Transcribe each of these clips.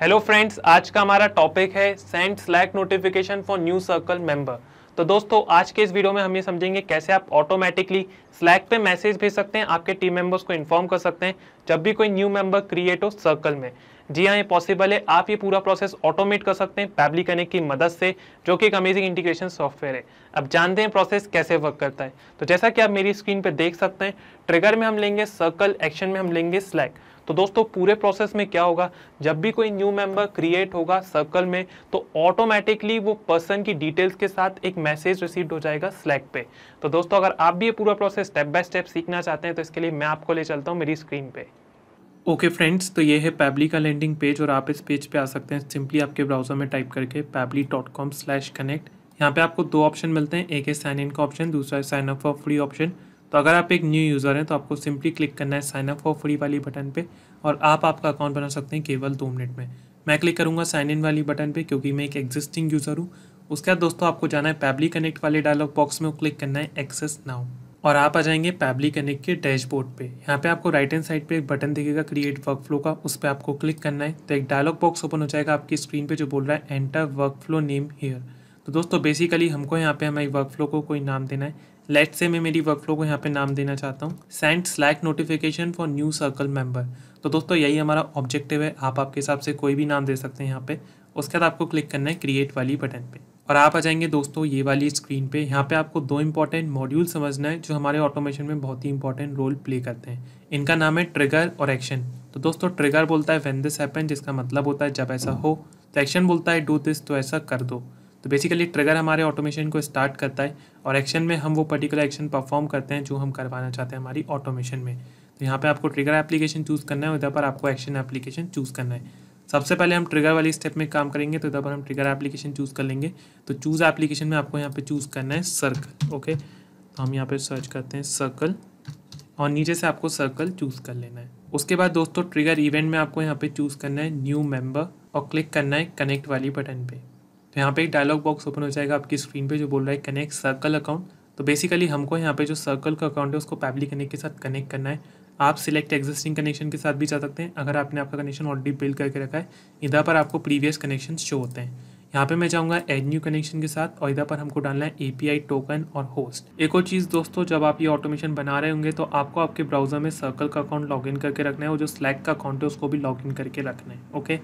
hello friends आज का हमारा टॉपिक है send Slack notification for new Circle member तो दोस्तों आज के इस वीडियो में हम ये समझेंगे कैसे आप ऑटोमेटिकली स्लैक पे मैसेज भेज सकते हैं आपके टीम मेंबर्स को इन्फॉर्म कर सकते हैं जब भी कोई न्यू मेंबर क्रिएट हो सर्कल में जी हाँ ये पॉसिबल है आप ये पूरा प्रोसेस ऑटोमेट कर सकते हैं पैबली कनेक्ट की मदद से जो कि एक अमेजिंग इंटीग्रेशन सॉफ्टवेयर है अब जानते हैं प्रोसेस कैसे वर्क करता है तो जैसा कि आप मेरी स्क्रीन पर देख सकते हैं ट्रिगर में हम लेंगे सर्कल एक्शन में हम लेंगे स्लैक तो दोस्तों पूरे प्रोसेस में क्या होगा जब भी कोई न्यू मेंबर क्रिएट होगा सर्कल में तो ऑटोमेटिकली वो पर्सन की डिटेल्स के साथ एक मैसेज रिसीव्ड हो जाएगा स्लैक पे तो दोस्तों अगर आप भी ये पूरा प्रोसेस स्टेप बाय स्टेप सीखना चाहते हैं तो इसके लिए मैं आपको ले चलता हूँ मेरी स्क्रीन पे ओके okay फ्रेंड्स तो ये है पैबली का लैंडिंग पेज और आप इस पेज पे आ सकते हैं सिंपली आपके ब्राउज़र में टाइप करके Pabbly dot com slash connect यहाँ पे आपको दो ऑप्शन मिलते हैं एक है साइन इन का ऑप्शन दूसरा है sign up for free option तो अगर आप एक न्यू यूज़र हैं तो आपको सिंपली क्लिक करना है साइन अप फॉर फ्री वाली बटन पे और आप आपका अकाउंट बना सकते हैं केवल दो मिनट में मैं क्लिक करूँगा साइन इन वाली बटन पे क्योंकि मैं एक एग्जिस्टिंग यूज़र हूँ उसके बाद दोस्तों आपको जाना है पैबली कनेक्ट वाले डायलॉग बॉक्स में क्लिक करना है एक्सेस नाउ और आप आ जाएंगे पैबली कनेक्ट के डैशबोर्ड पे यहाँ पे आपको राइट हैंड साइड पे एक बटन दिखेगा क्रिएट वर्क फ्लो का उस पर आपको क्लिक करना है तो एक डायलॉग बॉक्स ओपन हो जाएगा आपकी स्क्रीन पे जो बोल रहा है enter workflow name here तो दोस्तों बेसिकली हमको यहाँ पे हमारे वर्क फ्लो को कोई नाम देना है लेट से मैं मेरी वर्कफ्लो को यहाँ पे नाम देना चाहता हूँ send Slack notification for new Circle member तो दोस्तों यही हमारा ऑब्जेक्टिव है आप आपके हिसाब से कोई भी नाम दे सकते हैं यहाँ पे उसके बाद आपको क्लिक करना है क्रिएट वाली बटन पे और आप आ जाएंगे दोस्तों ये वाली स्क्रीन पे यहाँ पे आपको दो इंपॉर्टेंट मॉड्यूल समझना है जो हमारे ऑटोमेशन में बहुत ही इंपॉर्टेंट रोल प्ले करते हैं इनका नाम है ट्रिगर और एक्शन तो दोस्तों ट्रिगर बोलता है वेन दिस हैपन जिसका मतलब होता है जब ऐसा हो तो एक्शन बोलता है डू दिस तो ऐसा कर दो तो बेसिकली ट्रिगर हमारे ऑटोमेशन को स्टार्ट करता है और एक्शन में हम वो पर्टिकुलर एक्शन परफॉर्म करते हैं जो हम करवाना चाहते हैं हमारी ऑटोमेशन में तो यहाँ पे आपको ट्रिगर एप्लीकेशन चूज़ करना है उधर पर आपको एक्शन एप्लीकेशन चूज़ करना है सबसे पहले हम ट्रिगर वाली स्टेप में काम करेंगे तो इधर पर हम ट्रिगर एप्लीकेशन चूज़ कर लेंगे तो चूज़ एप्लीकेशन में आपको यहाँ पे चूज़ करना है सर्कल ओके तो हम यहाँ पे सर्च करते हैं सर्कल और नीचे से आपको सर्कल चूज़ कर लेना है उसके बाद दोस्तों ट्रिगर इवेंट में आपको यहाँ पे चूज़ करना है न्यू मेम्बर और क्लिक करना है कनेक्ट वाली बटन पर तो यहाँ पे एक डायलॉग बॉक्स ओपन हो जाएगा आपकी स्क्रीन पे जो बोल रहा है कनेक्ट सर्कल अकाउंट तो बेसिकली हमको यहाँ पे जो सर्कल का अकाउंट है उसको पैबली कनेक्ट के साथ कनेक्ट करना है आप सिलेक्ट एग्जिस्टिंग कनेक्शन के साथ भी जा सकते हैं अगर आपने आपका कनेक्शन ऑलरेडी बिल्ड करके रखा है इधर पर आपको प्रीवियस कनेक्शन शो होते हैं यहाँ पे मैं जाऊँगा एड न्यू कनेक्शन के साथ और इधर पर हमको डालना है एपीआई टोकन और होस्ट एक और चीज़ दोस्तों जब आप ये ऑटोमेशन बना रहे होंगे तो आपको आपके ब्राउजर में सर्कल का अकाउंट लॉगिन करके रखना है और जो स्लैक का अकाउंट है उसको भी लॉगिन करके रखना है ओके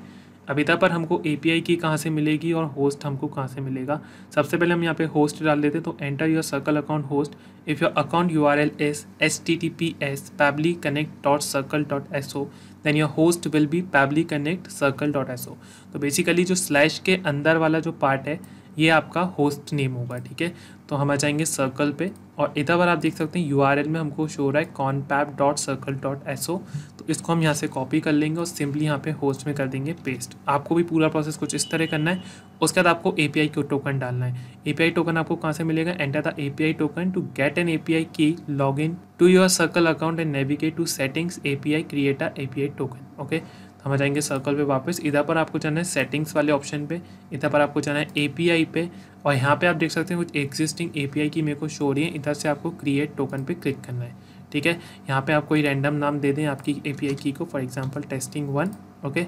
अबिता पर हमको ए पी की कहाँ से मिलेगी और होस्ट हमको कहाँ से मिलेगा सबसे पहले हम यहाँ पे होस्ट डाल देते तो enter your Circle account host if your account U R L S S T T P S Pabbly connect dot Circle dot S O then your host will be Pabbly connect Circle dot S O तो basically जो slash के अंदर वाला जो part है ये आपका host name होगा ठीक है तो हम आ जाएंगे सर्कल पे और इधर पर आप देख सकते हैं यूआरएल में हमको शो रहा है कॉनपैप dot Circle dot S O तो इसको हम यहाँ से कॉपी कर लेंगे और सिंपली यहाँ पे होस्ट में कर देंगे पेस्ट आपको भी पूरा प्रोसेस कुछ इस तरह करना है उसके बाद आपको ए पी आई को टोकन डालना है ए पी आई टोकन आपको कहाँ से मिलेगा enter the A P I token to get an A P I key log in to your Circle account and navigate to settings A P I create a A P I token okay हम आ जाएंगे circle पे वापस इधर पर आपको जाना है सेटिंग्स वाले ऑप्शन पे इधर पर आपको जाना है एपीआई पे और यहाँ पे आप देख सकते हैं कुछ एग्जिस्टिंग एपीआई की मेरे को शो रही है इधर से आपको क्रिएट टोकन पे क्लिक करना है ठीक है यहाँ पे आप कोई रैंडम नाम दे दें आपकी ए की को for example testing one okay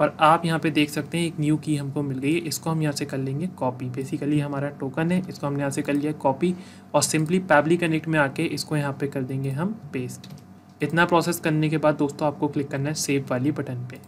और आप यहाँ पर देख सकते हैं एक न्यू की हमको मिल गई है इसको हम यहाँ से कर लेंगे कॉपी बेसिकली हमारा टोकन है इसको हमने यहाँ से कर लिया कॉपी और सिंपली पैबली कनेक्ट में आके इसको यहाँ पर कर देंगे हम पेस्ट इतना प्रोसेस करने के बाद दोस्तों आपको क्लिक करना है सेव वाली बटन पे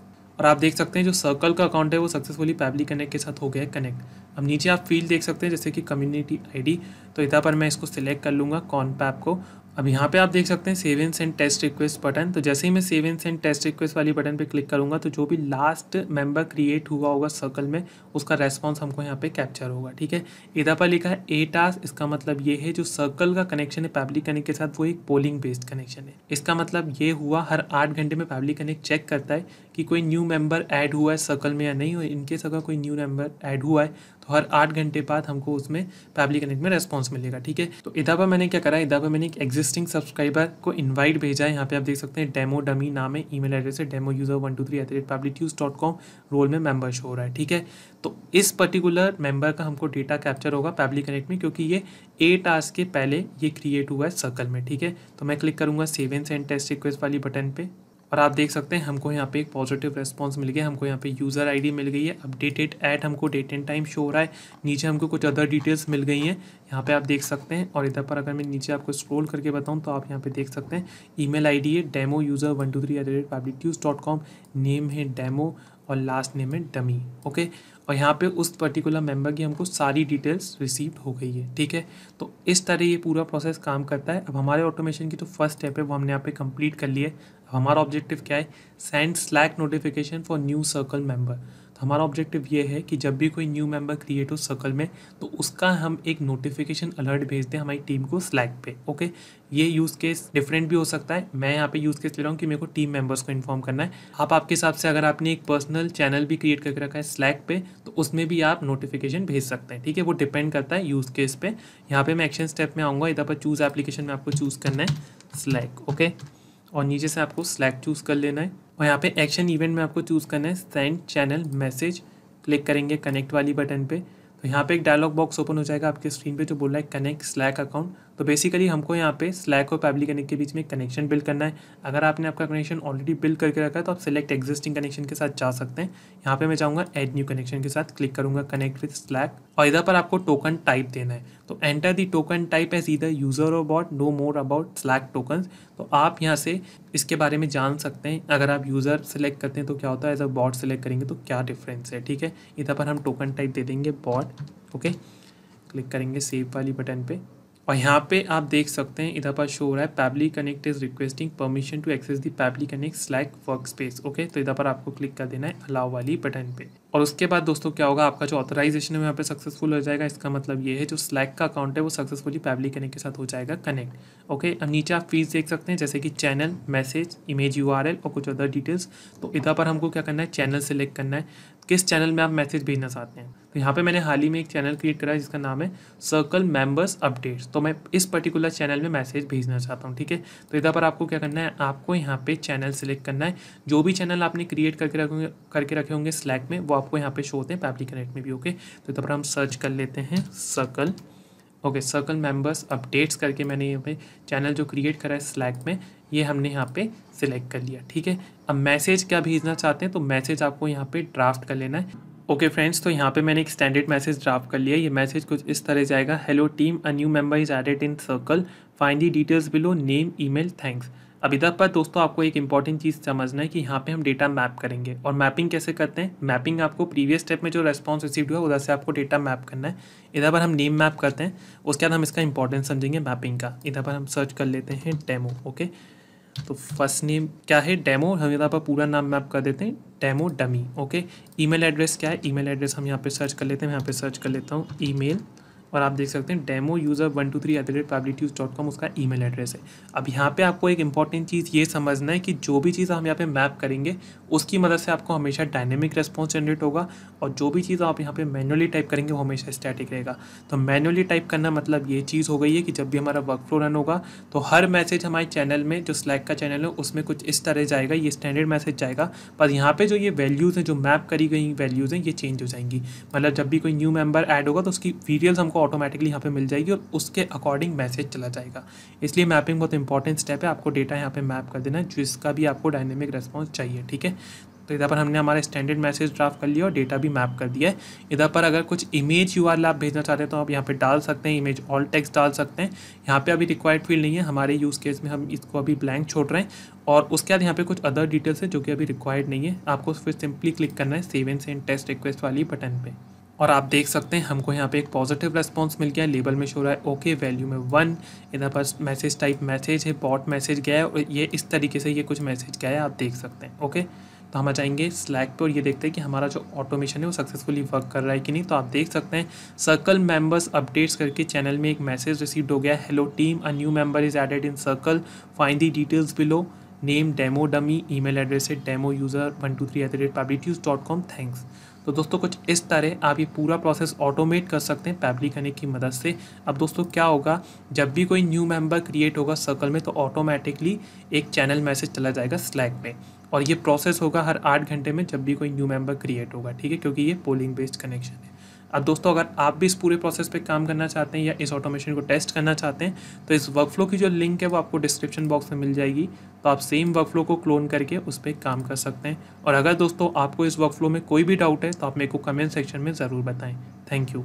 और आप देख सकते हैं जो सर्कल का अकाउंट है वो सक्सेसफुली पैबली कनेक्ट के साथ हो गया है कनेक्ट अब नीचे आप फील्ड देख सकते हैं जैसे कि कम्युनिटी आईडी तो इधर पर मैं इसको सिलेक्ट कर लूँगा कॉन पैप को अब यहाँ पे आप देख सकते हैं save and test request button तो जैसे ही मैं सेवन एंड टेस्ट रिक्वेस्ट वाली बटन पे क्लिक करूँगा तो जो भी लास्ट मेंबर क्रिएट हुआ होगा सर्कल में उसका रेस्पॉन्स हमको यहाँ पे कैप्चर होगा ठीक है इधर पर लिखा है ए टास्क इसका मतलब ये है जो सर्कल का कनेक्शन है पैब्लिक कनेक्ट के साथ वो एक पोलिंग बेस्ड कनेक्शन है इसका मतलब ये हुआ हर आठ घंटे में पैब्लिक कनेक्ट चेक करता है कि कोई न्यू मेम्बर ऐड हुआ है सर्कल में या नहीं हो इनकेस अगर कोई न्यू मेम्बर ऐड हुआ है तो हर आठ घंटे बाद हमको उसमें फैबली कनेक्ट में रेस्पॉन्स मिलेगा ठीक है तो इधर पर मैंने क्या करा इधर पर मैंने एक एग्जिस्टिंग सब्सक्राइबर को इन्वाइट भेजा है यहाँ पे आप देख सकते हैं डेमो डमी नाम है ईमेल एड्रेस है demo user one two three at the rate public use dot com role में मेंबर शो हो रहा है ठीक है तो इस पर्टिकुलर मेंबर का हमको डेटा कैप्चर होगा फैबली कनेक्ट में क्योंकि ये एट आवर्स के पहले ये क्रिएट हुआ है सर्कल में ठीक है तो मैं क्लिक करूँगा save and send test request वाली बटन पर और आप देख सकते हैं हमको यहाँ पे एक पॉजिटिव रेस्पॉन्स मिल गया हमको यहाँ पे यूज़र आईडी मिल गई है अपडेटेड ऐड हमको डेट एंड टाइम शो हो रहा है नीचे हमको कुछ अदर डिटेल्स मिल गई हैं यहाँ पे आप देख सकते हैं और इधर पर अगर मैं नीचे आपको स्क्रॉल करके बताऊँ तो आप यहाँ पे देख सकते हैं ई मेल है demo user one two three at public dot com name है डेमो और लास्ट नेम है डमी ओके और यहाँ पे उस पर्टिकुलर मेंबर की हमको सारी डिटेल्स रिसीव हो गई है ठीक है तो इस तरह ये पूरा प्रोसेस काम करता है अब हमारे ऑटोमेशन की तो फर्स्ट स्टेप है वो हमने यहाँ पे कंप्लीट कर लिया है हमारा ऑब्जेक्टिव क्या है send Slack notification for new Circle member तो हमारा ऑब्जेक्टिव ये है कि जब भी कोई न्यू मेंबर क्रिएट हो सर्कल में तो उसका हम एक नोटिफिकेशन अलर्ट भेज दें हमारी टीम को स्लैक पे ओके ये यूज़ केस डिफरेंट भी हो सकता है मैं यहाँ पे यूज़ केस ले रहा हूँ कि मेरे को टीम मेंबर्स को इन्फॉर्म करना है आप आपके हिसाब से अगर आपने एक पर्सनल चैनल भी क्रिएट करके रखा है स्लैक पे तो उसमें भी आप नोटिफिकेशन भेज सकते हैं ठीक है वो डिपेंड करता है यूज़ केस पे यहाँ पे मैं एक्शन स्टेप में आऊँगा इधर पर चूज़ एप्लीकेशन में आपको चूज़ करना है स्लैक ओके और नीचे से आपको स्लैक चूज़ कर लेना है और यहाँ पे एक्शन इवेंट में आपको चूज़ करना है सेंड चैनल मैसेज क्लिक करेंगे कनेक्ट वाली बटन पे तो यहाँ पे एक डायलॉग बॉक्स ओपन हो जाएगा आपके स्क्रीन पे जो बोल रहा है कनेक्ट स्लैक अकाउंट तो बेसिकली हमको यहाँ पे स्लैक और पैबली कनेक्ट के बीच में कनेक्शन बिल्ड करना है अगर आपने आपका कनेक्शन ऑलरेडी बिल्ड करके रखा है तो आप सिलेक्ट एक्जिस्टिंग कनेक्शन के साथ जा सकते हैं यहाँ पे मैं जाऊँगा एड न्यू कनेक्शन के साथ क्लिक करूँगा कनेक्ट विथ स्लैक और इधर पर आपको टोकन टाइप देना है तो enter the token type as इधर यूज़र और bot know more about Slack token तो आप यहाँ से इसके बारे में जान सकते हैं अगर आप यूज़र सेलेक्ट करते हैं तो क्या होता है एज अ बॉट सेलेक्ट करेंगे तो क्या डिफरेंस है ठीक है इधर पर हम टोकन टाइप दे देंगे बॉट ओके क्लिक करेंगे सेव वाली बटन पर और यहाँ पे आप देख सकते हैं इधर पर शो हो रहा है Pabbly connect is requesting permission to access the Pabbly connect Slack workspace okay तो इधर पर आपको क्लिक कर देना है अलाव वाली बटन पे और उसके बाद दोस्तों क्या होगा आपका जो ऑथराइजेशन है यहाँ पे सक्सेसफुल हो जाएगा इसका मतलब ये है जो स्लैक का अकाउंट है वो सक्सेसफुली पैबली कनेक्ट के साथ हो जाएगा कनेक्ट ओके अब नीचे आप फीस देख सकते हैं जैसे कि चैनल मैसेज इमेज यू और कुछ अदर डिटेल्स तो इधर पर हमको क्या करना है चैनल सेलेक्ट करना है किस चैनल में आप मैसेज भेजना चाहते हैं तो यहाँ पे मैंने हाल ही में एक चैनल क्रिएट करा है जिसका नाम है सर्कल मेंबर्स अपडेट्स तो मैं इस पर्टिकुलर चैनल में मैसेज भेजना चाहता हूँ ठीक है तो इधर पर आपको क्या करना है आपको यहाँ पे चैनल सेलेक्ट करना है जो भी चैनल आपने क्रिएट करके रखे करके रखे होंगे स्लैक में वो आपको यहाँ पे शो होते हैं पैपली कनेक्ट में भी ओके तो इधर पर हम सर्च कर लेते हैं Circle okay Circle members updates करके मैंने यहाँ पे चैनल जो क्रिएट करा है स्लैक में ये हमने यहाँ पे सिलेक्ट कर लिया ठीक है अब मैसेज क्या भेजना चाहते हैं तो मैसेज आपको यहाँ पे ड्राफ्ट कर लेना है ओके okay फ्रेंड्स तो यहाँ पे मैंने एक स्टैंडर्ड मैसेज ड्राफ्ट कर लिया ये मैसेज कुछ इस तरह जाएगा hello team a new member is added in Circle find the details below name email thanks अब इधर पर दोस्तों आपको एक इंपॉर्टेंट चीज़ समझना है कि यहाँ पे हम डेटा मैप करेंगे और मैपिंग कैसे करते हैं मैपिंग आपको प्रीवियस स्टेप में जो रेस्पॉन्स रिसीव हुआ उधर से आपको डेटा मैप करना है इधर पर हम नेम मैप करते हैं उसके बाद हम इसका इंपॉर्टेंस समझेंगे मैपिंग का इधर पर हम सर्च कर लेते हैं डेमो ओके तो फर्स्ट नेम क्या है डेमो हम यहाँ पर पूरा नाम मैप कर देते हैं demo dummy okay email address क्या है ईमेल एड्रेस हम यहाँ पे सर्च कर लेते हैं मैं यहाँ पे सर्च कर लेता हूँ ईमेल और आप देख सकते हैं demo user one two three at the rate पब्लिट्यूज डॉट कॉम उसका ई मेल एड्रेस है अब यहाँ पर आपको एक इंपॉर्टेंट चीज़ ये समझना है कि जो भी चीज़ हम यहाँ पर मैप करेंगे उसकी मदद से आपको हमेशा डायनेमिक रेस्पॉन्स जनरेट होगा और जो भी चीज़ आप यहाँ पे मैनुअली टाइप करेंगे वो हमेशा स्टैटिक रहेगा तो मैनुअली टाइप करना मतलब ये चीज़ हो गई है कि जब भी हमारा वर्क फ्लो रन होगा तो हर मैसेज हमारे चैनल में जो स्लैक का चैनल है उसमें कुछ इस तरह जाएगा ये स्टैंडर्ड मैसेज जाएगा पर यहाँ पर जो ये वैल्यूज़ हैं जो मैप करी गई वैल्यूज़ हैं ये चेंज हो जाएंगी मतलब जब भी कोई न्यू मेम्बर ऐड होगा तो उसकी वीडियोज़ हमको ऑटोमेटिकली यहाँ पे मिल जाएगी और उसके अकॉर्डिंग मैसेज चला जाएगा इसलिए मैपिंग बहुत इंपॉर्टेंट स्टेप है आपको डेटा यहाँ पे मैप कर देना है जिसका भी आपको डायनेमिक रेस्पॉन्स चाहिए ठीक है तो इधर पर हमने हमारा स्टैंडर्ड मैसेज ड्राफ्ट कर लिया और डेटा भी मैप कर दिया है इधर पर अगर कुछ इमेज यू आप भेजना चाहते हैं तो आप यहाँ पे डाल सकते हैं इमेज ऑल टेक्स डाल सकते हैं यहाँ पे अभी रिक्वायर्ड फील्ड नहीं है हमारे यूज़ केस में हम इसको अभी ब्लैंक छोड़ रहे हैं और उसके बाद यहाँ पे कुछ अदर डिटेल्स है जो कि अभी रिक्वायर्ड नहीं है आपको फिर सिंपली क्लिक करना है सेवन सेंड टेस्ट रिक्वेस्ट वाली बटन पर और आप देख सकते हैं हमको यहाँ पे एक पॉजिटिव रेस्पॉन्स मिल गया लेबल में शो रहा है ओके वैल्यू में वन इधर पर मैसेज टाइप मैसेज है बॉट मैसेज गया है और ये इस तरीके से ये कुछ मैसेज गया है आप देख सकते हैं ओके तो हम आ जाएंगे स्लैक पे और ये देखते हैं कि हमारा जो ऑटोमेशन है वो सक्सेसफुली वर्क कर रहा है कि नहीं तो आप देख सकते हैं सर्कल मेंबर्स अपडेट्स करके चैनल में एक मैसेज रिसीव हो गया hello team a new member is added in Circle find the details below name demo dummy email address है demo user one two three at the rate public dot com thanks तो दोस्तों कुछ इस तरह आप ये पूरा प्रोसेस ऑटोमेट कर सकते हैं पैबली कनेक्ट की मदद से अब दोस्तों क्या होगा जब भी कोई न्यू मेंबर क्रिएट होगा सर्कल में तो ऑटोमेटिकली एक चैनल मैसेज चला जाएगा स्लैक में और ये प्रोसेस होगा हर आठ घंटे में जब भी कोई न्यू मेंबर क्रिएट होगा ठीक है क्योंकि ये पोलिंग बेस्ड कनेक्शन है अब दोस्तों अगर आप भी इस पूरे प्रोसेस पे काम करना चाहते हैं या इस ऑटोमेशन को टेस्ट करना चाहते हैं तो इस वर्कफ्लो की जो लिंक है वो आपको डिस्क्रिप्शन बॉक्स में मिल जाएगी तो आप सेम वर्कफ्लो को क्लोन करके उस पर काम कर सकते हैं और अगर दोस्तों आपको इस वर्कफ्लो में कोई भी डाउट है तो आप मेरे को कमेंट सेक्शन में ज़रूर बताएँ थैंक यू